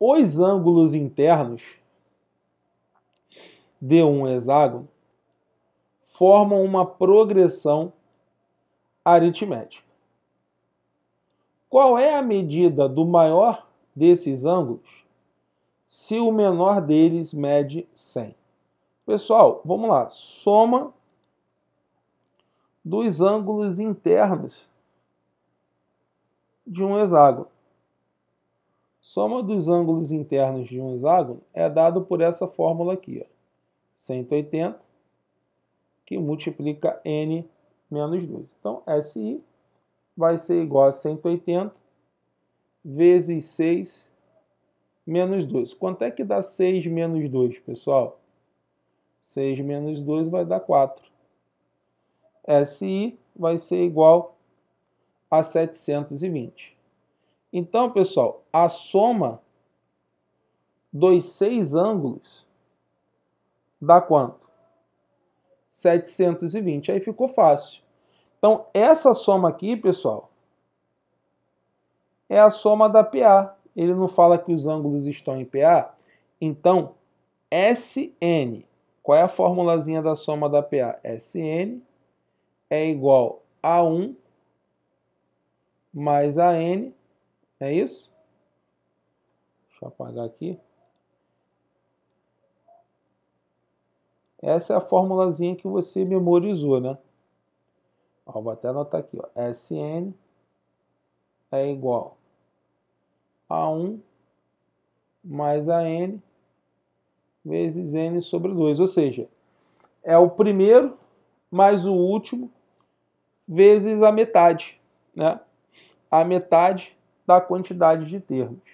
os ângulos internos de um hexágono formam uma progressão aritmética. Qual é a medida do maior desses ângulos se o menor deles mede 100? Pessoal, vamos lá. Soma dos ângulos internos de um hexágono. Soma dos ângulos internos de um hexágono é dado por essa fórmula aqui, ó, 180, que multiplica n menos 2. Então, SI vai ser igual a 180 vezes 6 menos 2. Quanto é que dá 6 menos 2, pessoal? 6 menos 2 vai dar 4. SI vai ser igual a 720. Então, pessoal, a soma dos seis ângulos dá quanto? 720. Aí ficou fácil. Então, essa soma aqui, pessoal, é a soma da PA. Ele não fala que os ângulos estão em PA? Então, SN. Qual é a formulazinha da soma da PA? SN é igual a 1 mais a N é isso? Deixa eu apagar aqui. Essa é a formulazinha que você memorizou, né? Ó, vou até anotar aqui, ó. Sn é igual a 1 mais a n vezes n sobre 2. Ou seja, é o primeiro mais o último vezes a metade, né? A metade da quantidade de termos.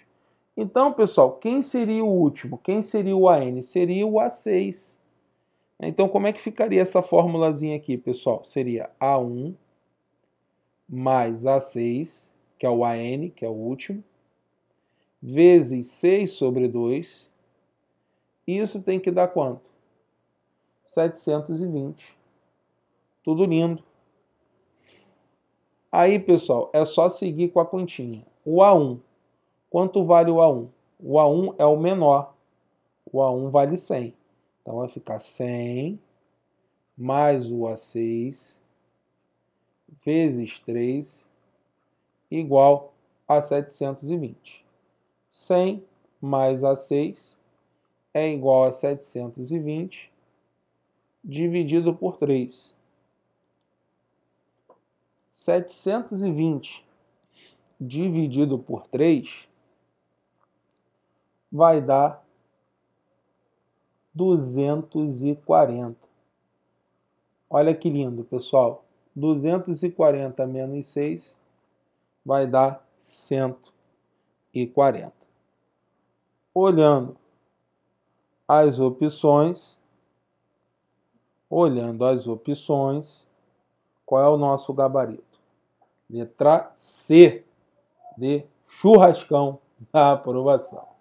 Então, pessoal, quem seria o último? Quem seria o AN? Seria o A6. Então, como é que ficaria essa formulazinha aqui, pessoal? Seria A1 mais A6, que é o AN, que é o último, vezes 6 sobre 2. Isso tem que dar quanto? 720. Tudo lindo. Aí, pessoal, é só seguir com a continha. O A1. Quanto vale o A1? O A1 é o menor. O A1 vale 100. Então vai ficar 100 mais o A6 vezes 3 igual a 720. 100 mais A6 é igual a 720 dividido por 3. 720 dividido por 3 vai dar 240. Olha que lindo, pessoal. 240 menos 6 vai dar 140. Olhando as opções, olhando as opções, qual é o nosso gabarito? Letra C de churrascão na aprovação.